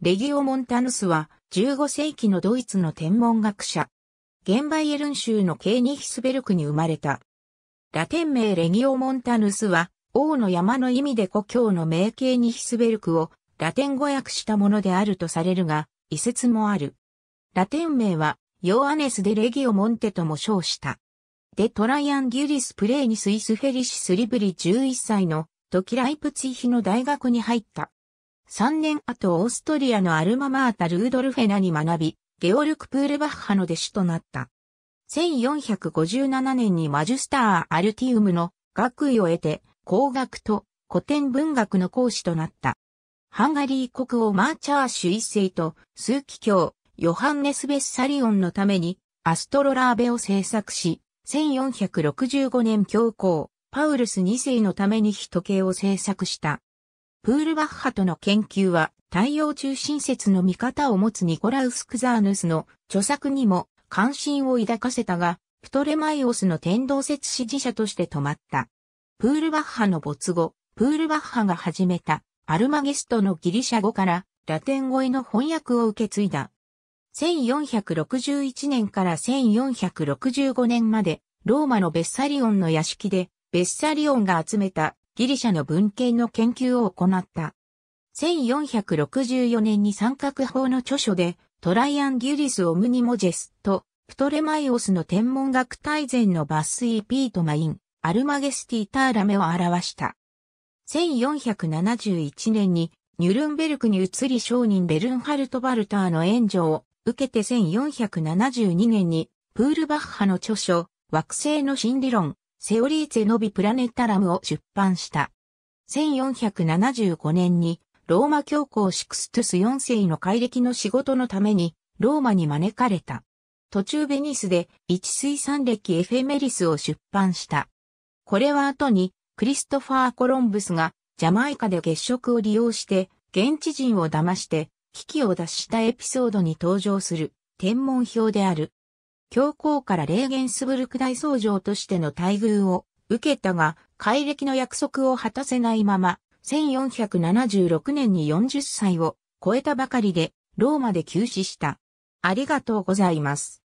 レギオ・モンタヌスは15世紀のドイツの天文学者。ゲンバイエルン州のケーニヒスベルクに生まれた。ラテン名レギオ・モンタヌスは王の山の意味で故郷の名ケーニヒスベルクをラテン語訳したものであるとされるが、遺説もある。ラテン名はヨアネス・デ・レギオ・モンテとも称した。デ・トライアン・ギュリス・プレーニス・イスフェリシス・リブリ11歳の時ライプツィヒの大学に入った。3年後オーストリアのアルママータ・ルードルフェナに学び、ゲオルク・プールバッハの弟子となった。1457年にマジュスター・アルティウムの学位を得て、工学と古典文学の講師となった。ハンガリー国王マーチャーシュ一世と数奇教ヨハンネス・ベッサリオンのためにアストロラーベを制作し、1465年教皇パウルス二世のために人形を制作した。プールバッハとの研究は太陽中心説の見方を持つニコラウス・クザーヌスの著作にも関心を抱かせたが、プトレマイオスの天動説支持者として止まった。プールバッハの没後、プールバッハが始めたアルマゲストのギリシャ語からラテン語への翻訳を受け継いだ。1461年から1465年までローマのベッサリオンの屋敷でベッサリオンが集めたギリシャの文献の研究を行った。1464年に三角法の著書で、トライアンギュリス・オムニモジェスと、プトレマイオスの天文学大全の抜粋ピートマイン、アルマゲスティ・ターラメを表した。1471年に、ニュルンベルクに移り商人ベルンハルト・バルターの援助を受けて1472年に、プールバッハの著書、惑星の心理論、セオリーツェノビプラネタラムを出版した。1475年にローマ教皇シクストゥス4世の改暦の仕事のためにローマに招かれた。途中ベニスで一水産歴エフェメリスを出版した。これは後にクリストファー・コロンブスがジャマイカで月食を利用して現地人を騙して危機を脱したエピソードに登場する天文表である。教皇からレーゲンスブルク大僧正としての待遇を受けたが、改暦の約束を果たせないまま、1476年に40歳を超えたばかりで、ローマで急死した。ありがとうございます。